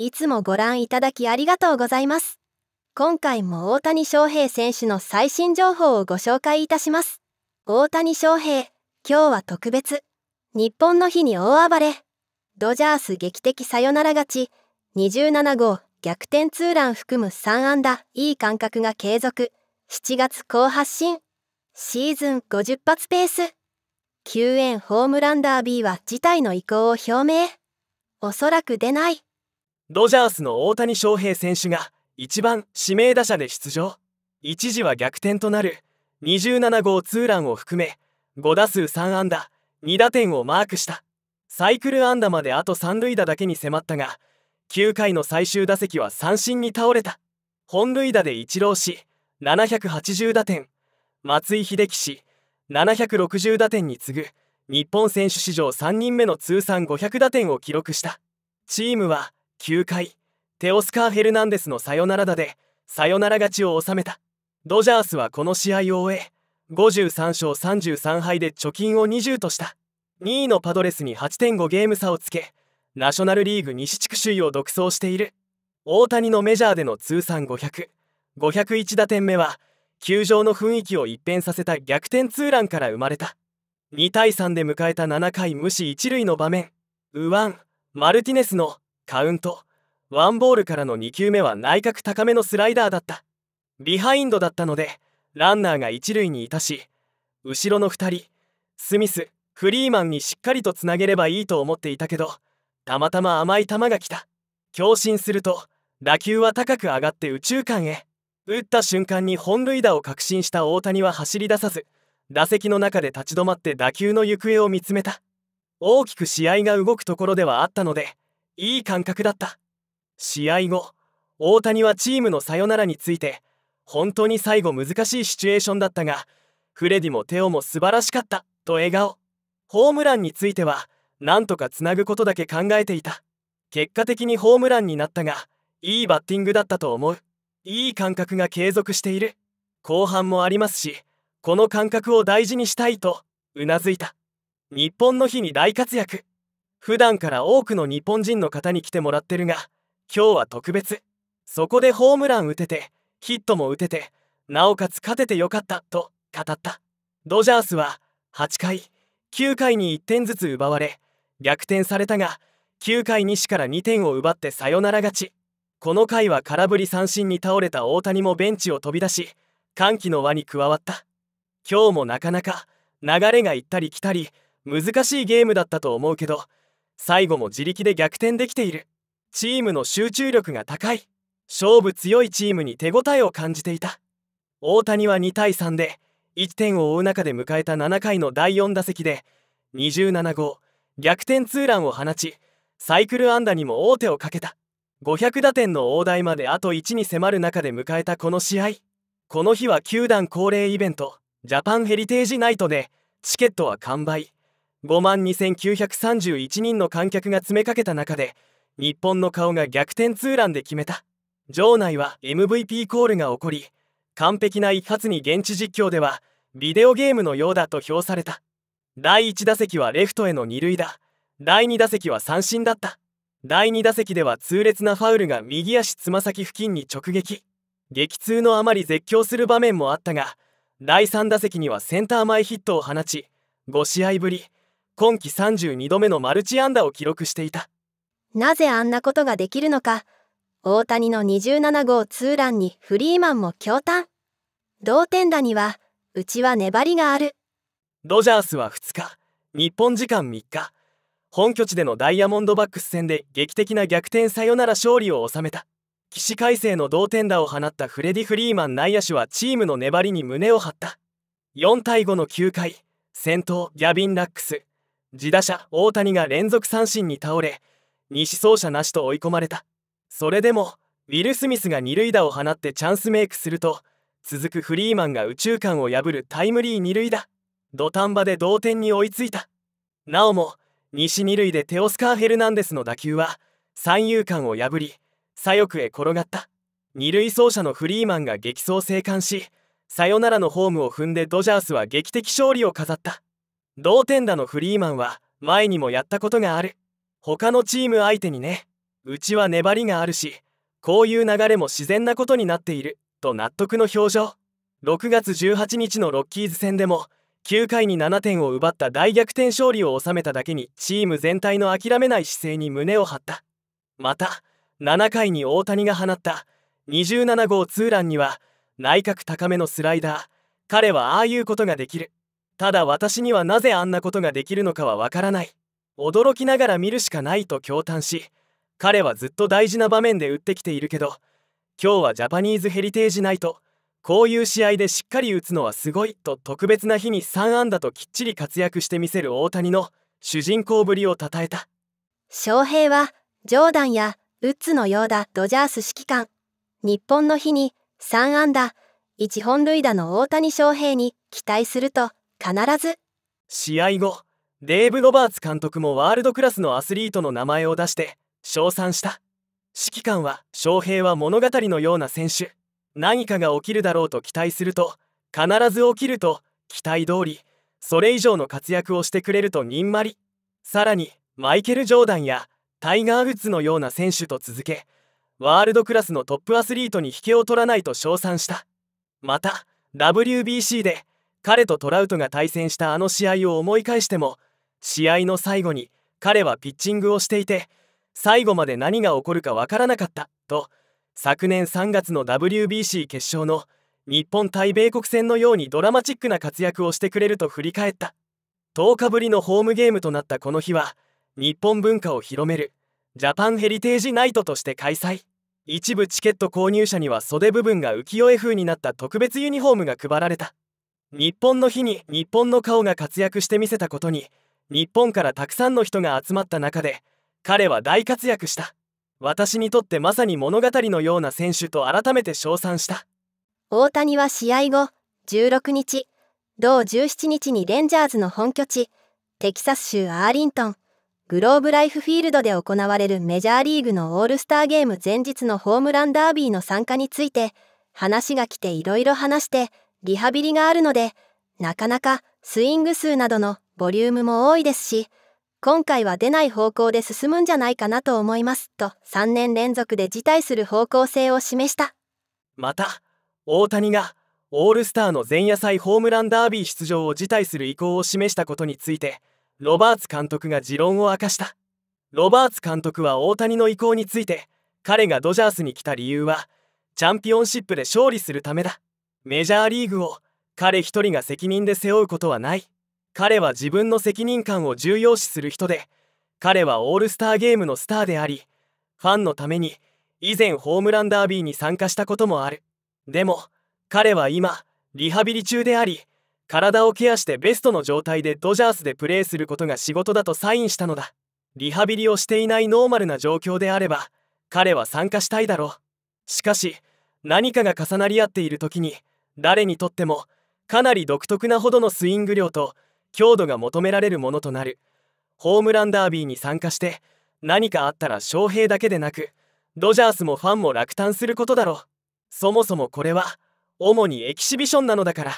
いつもご覧いただきありがとうございます。今回も大谷翔平選手の最新情報をご紹介いたします。大谷翔平、今日は特別。日本の日に大暴れ。ドジャース劇的サヨナラ勝ち。27号逆転ツーラン含む3安打、いい感覚が継続。7月後発進。シーズン50発ペース。救援ホームランダービーは事態の意向を表明。おそらく出ない。ドジャースの大谷翔平選手が1番指名打者で出場一時は逆転となる27号ツーランを含め5打数3安打2打点をマークしたサイクル安打まであと三塁打だけに迫ったが9回の最終打席は三振に倒れた本塁打で一浪し780打点松井秀喜氏760打点に次ぐ日本選手史上3人目の通算500打点を記録したチームは9回テオスカー・フェルナンデスのサヨナラ打でサヨナラ勝ちを収めたドジャースはこの試合を終え53勝33敗で貯金を20とした2位のパドレスに8.5ゲーム差をつけナショナルリーグ西地区首位を独走している大谷のメジャーでの通算500501打点目は球場の雰囲気を一変させた逆転ツーランから生まれた2対3で迎えた7回無視1塁の場面ウワン・マルティネスのカウントワンボールからの2球目は内角高めのスライダーだったビハインドだったのでランナーが一塁にいたし後ろの2人スミスフリーマンにしっかりとつなげればいいと思っていたけどたまたま甘い球が来た強振すると打球は高く上がって宇宙間へ打った瞬間に本塁打を確信した大谷は走り出さず打席の中で立ち止まって打球の行方を見つめた大きく試合が動くところではあったのでいい感覚だった試合後大谷はチームのサヨナラについて本当に最後難しいシチュエーションだったがフレディもテオも素晴らしかったと笑顔ホームランについてはなんとかつなぐことだけ考えていた結果的にホームランになったがいいバッティングだったと思ういい感覚が継続している後半もありますしこの感覚を大事にしたいとうなずいた日本の日に大活躍普段から多くの日本人の方に来てもらってるが今日は特別そこでホームラン打ててヒットも打ててなおかつ勝ててよかったと語ったドジャースは8回9回に1点ずつ奪われ逆転されたが9回西から2点を奪ってサヨナラ勝ちこの回は空振り三振に倒れた大谷もベンチを飛び出し歓喜の輪に加わった今日もなかなか流れが行ったり来たり難しいゲームだったと思うけど最後も自力で逆転できているチームの集中力が高い勝負強いチームに手応えを感じていた大谷は2対3で1点を追う中で迎えた7回の第4打席で27号逆転ツーランを放ちサイクル安打にも王手をかけた500打点の大台まであと1に迫る中で迎えたこの試合この日は球団恒例イベントジャパンヘリテージナイトでチケットは完売5万2931人の観客が詰めかけた中で日本の顔が逆転ツーランで決めた場内は MVP コールが起こり完璧な一発に現地実況ではビデオゲームのようだと評された第1打席はレフトへの二塁打第2打席は三振だった第2打席では痛烈なファウルが右足つま先付近に直撃激痛のあまり絶叫する場面もあったが第3打席にはセンター前ヒットを放ち5試合ぶり今季32度目のマルチ安打を記録していたなぜあんなことができるのか大谷の27号ツーランにフリーマンも驚嘆同点打にはうちは粘りがあるドジャースは2日日本時間3日本拠地でのダイヤモンドバックス戦で劇的な逆転サヨナラ勝利を収めた起死回生の同点打を放ったフレディ・フリーマン内野手はチームの粘りに胸を張った4対5の9回先頭ギャビン・ラックス自打者大谷が連続三振に倒れ西走者なしと追い込まれたそれでもウィル・スミスが二塁打を放ってチャンスメイクすると続くフリーマンが宇宙間を破るタイムリー二塁打土壇場で同点に追いついたなおも西二塁でテオスカー・ヘルナンデスの打球は三遊間を破り左翼へ転がった二塁走者のフリーマンが激走生還しサヨナラのホームを踏んでドジャースは劇的勝利を飾った同点打のフリーマンは前にもやったことがある他のチーム相手にねうちは粘りがあるしこういう流れも自然なことになっていると納得の表情6月18日のロッキーズ戦でも9回に7点を奪った大逆転勝利を収めただけにチーム全体の諦めない姿勢に胸を張ったまた7回に大谷が放った27号ツーランには内角高めのスライダー彼はああいうことができるただ私にはなぜあんなことができるのかはわからない驚きながら見るしかないと驚嘆し彼はずっと大事な場面で打ってきているけど今日はジャパニーズヘリテージナイトこういう試合でしっかり打つのはすごいと特別な日に3安打ときっちり活躍してみせる大谷の主人公ぶりを称えた翔平はジョーダンやウッズのようだドジャース指揮官日本の日に3安打1本塁打の大谷翔平に期待すると必ず試合後デーブ・ロバーツ監督もワールドクラスのアスリートの名前を出して称賛した指揮官は翔平は物語のような選手何かが起きるだろうと期待すると必ず起きると期待通りそれ以上の活躍をしてくれるとにんまりさらにマイケル・ジョーダンやタイガー・ウッズのような選手と続けワールドクラスのトップアスリートに引けを取らないと称賛したまた WBC で彼とトラウトが対戦したあの試合を思い返しても試合の最後に彼はピッチングをしていて最後まで何が起こるかわからなかったと昨年3月の WBC 決勝の日本対米国戦のようにドラマチックな活躍をしてくれると振り返った10日ぶりのホームゲームとなったこの日は日本文化を広めるジャパンヘリテージナイトとして開催一部チケット購入者には袖部分が浮世絵風になった特別ユニフォームが配られた日本の日に日本の顔が活躍してみせたことに日本からたくさんの人が集まった中で彼は大活躍した私にとってまさに物語のような選手と改めて称賛した大谷は試合後16日同17日にレンジャーズの本拠地テキサス州アーリントングローブライフフィールドで行われるメジャーリーグのオールスターゲーム前日のホームランダービーの参加について話が来ていろいろ話してリハビリがあるので、なかなかスイング数などのボリュームも多いですし、今回は出ない方向で進むんじゃないかなと思いますと3年連続で辞退する方向性を示したまた大谷がオールスターの前夜祭ホームランダービー出場を辞退する意向を示したことについてロバーツ監督が持論を明かしたロバーツ監督は大谷の意向について彼がドジャースに来た理由はチャンピオンシップで勝利するためだメジャーリーグを彼一人が責任で背負うことはない彼は自分の責任感を重要視する人で彼はオールスターゲームのスターでありファンのために以前ホームランダービーに参加したこともあるでも彼は今リハビリ中であり体をケアしてベストの状態でドジャースでプレーすることが仕事だとサインしたのだリハビリをしていないノーマルな状況であれば彼は参加したいだろうしかし何かが重なり合っている時に誰にとってもかなり独特なほどのスイング量と強度が求められるものとなるホームランダービーに参加して何かあったら翔平だけでなくドジャースもファンも落胆することだろうそもそもこれは主にエキシビションなのだから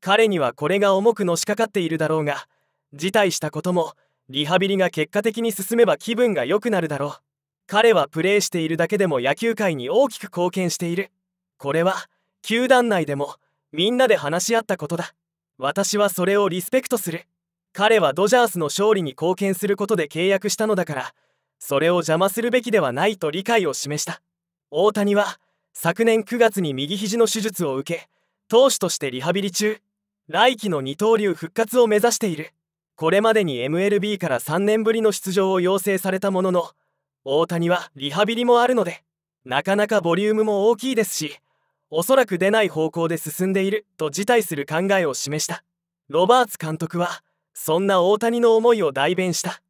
彼にはこれが重くのしかかっているだろうが辞退したこともリハビリが結果的に進めば気分が良くなるだろう彼はプレーしているだけでも野球界に大きく貢献しているこれは球団内でもみんなで話し合ったことだ私はそれをリスペクトする彼はドジャースの勝利に貢献することで契約したのだからそれを邪魔するべきではないと理解を示した大谷は昨年9月に右肘の手術を受け投手としてリハビリ中来季の二刀流復活を目指しているこれまでに MLB から3年ぶりの出場を要請されたものの大谷はリハビリもあるのでなかなかボリュームも大きいですしおそらく出ない方向で進んでいると辞退する考えを示したロバーツ監督はそんな大谷の思いを代弁した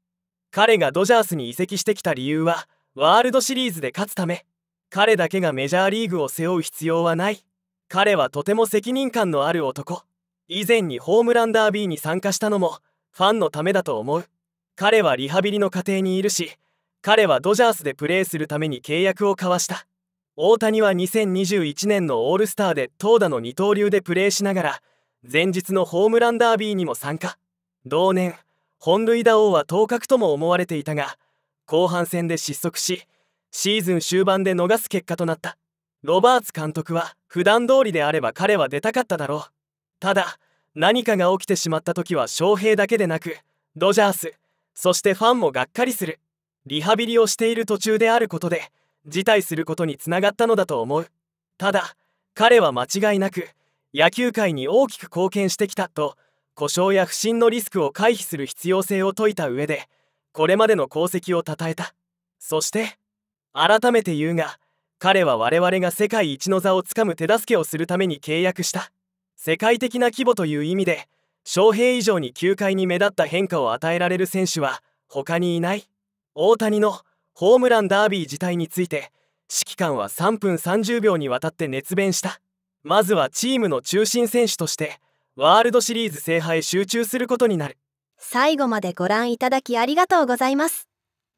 彼がドジャースに移籍してきた理由はワールドシリーズで勝つため彼だけがメジャーリーグを背負う必要はない彼はとても責任感のある男以前にホームランダービーに参加したのもファンのためだと思う彼はリハビリの過程にいるし彼はドジャースでプレーするために契約を交わした大谷は2021年のオールスターで投打の二刀流でプレーしながら前日のホームランダービーにも参加同年本塁打王は当確とも思われていたが後半戦で失速しシーズン終盤で逃す結果となったロバーツ監督は普段通りであれば彼は出たかっただろうただ何かが起きてしまった時は翔平だけでなくドジャースそしてファンもがっかりするリハビリをしている途中であることで辞退することにつながったのだと思うただ彼は間違いなく野球界に大きく貢献してきたと故障や不振のリスクを回避する必要性を説いた上でこれまでの功績を称えたそして改めて言うが彼は我々が世界一の座をつかむ手助けをするために契約した世界的な規模という意味で翔平以上に球界に目立った変化を与えられる選手は他にいない大谷のホームランダービー自体について指揮官は3分30秒にわたって熱弁したまずはチームの中心選手としてワールドシリーズ制覇へ集中することになる最後までご覧いただきありがとうございます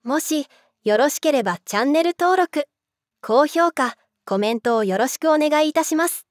もしよろしければチャンネル登録高評価コメントをよろしくお願いいたします